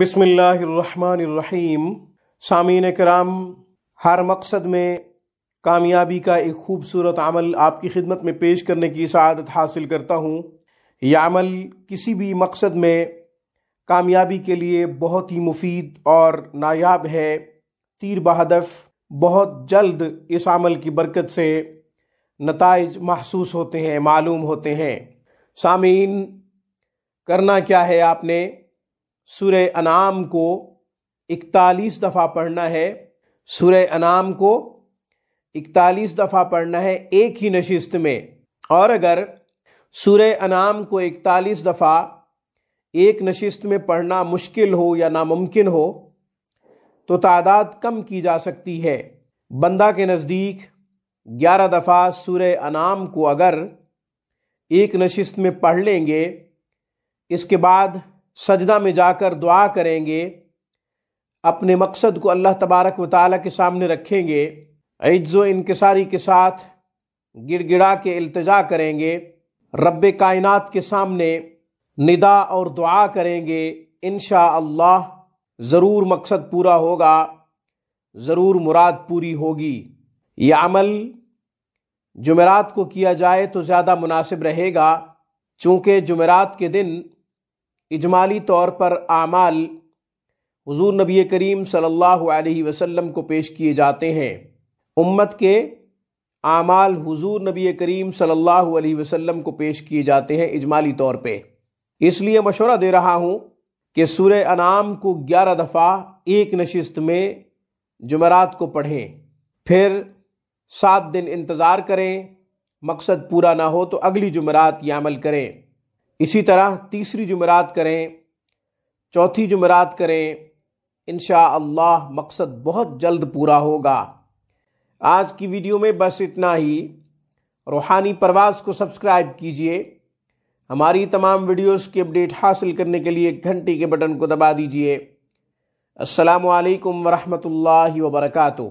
बिसमीम सामीन कराम हर मकसद में कामयाबी का एक खूबसूरत अमल आपकी खिदमत में पेश करने की सआदत हासिल करता हूँ यह अमल किसी भी मकसद में कामयाबी के लिए बहुत ही मुफीद और नायाब है तीर बहदफ बहुत जल्द इस अमल की बरकत से नतज महसूस होते हैं मालूम होते हैं सामीन करना क्या है आपने सूर्य अनाम को इकतालीस दफ़ा पढ़ना है सूर्य अनाम को इकतालीस दफ़ा पढ़ना है एक ही नशिस्त में और अगर सूर्य अनाम को इकतालीस दफ़ा एक नशिस्त में पढ़ना मुश्किल हो या नामुमकिन हो तो तादाद कम की जा सकती है बंदा के नज़दीक ग्यारह दफ़ा सूर्य अनाम को अगर एक नशिस्त में पढ़ लेंगे इसके बाद सजदा में जाकर दुआ करेंगे अपने मकसद को अल्लाह तबारक व ताली के सामने रखेंगे इज्ज़ो इनकसारी के साथ गिड़गिड़ा के अल्तजा करेंगे रब कायनात के सामने निदा और दुआ करेंगे इन अल्लाह ज़रूर मकसद पूरा होगा ज़रूर मुराद पूरी होगी ये अमल जुमेरात को किया जाए तो ज़्यादा मुनासिब रहेगा चूँकि जुमेरात के दिन इजमाली तौर पर आमाल हुजूर नबी करीम सल्लल्लाहु अलैहि वसल्लम को पेश किए जाते हैं उम्मत के आमाल हुजूर नबी करीम सल्लल्लाहु अलैहि वसल्लम को पेश किए जाते हैं इजमाली तौर पे इसलिए मशवरा दे रहा हूँ कि सुर अनाम को ग्यारह दफ़ा एक नशिस्त में जुमरात को पढ़ें फिर सात दिन इंतज़ार करें मकसद पूरा ना हो तो अगली जुमरात ये अमल करें इसी तरह तीसरी जुमेरात करें चौथी जुमेरात करें इन अल्लाह मकसद बहुत जल्द पूरा होगा आज की वीडियो में बस इतना ही रूहानी परवाज़ को सब्सक्राइब कीजिए हमारी तमाम वीडियोस की अपडेट हासिल करने के लिए घंटी के बटन को दबा दीजिए असलकम वरहमल वर्का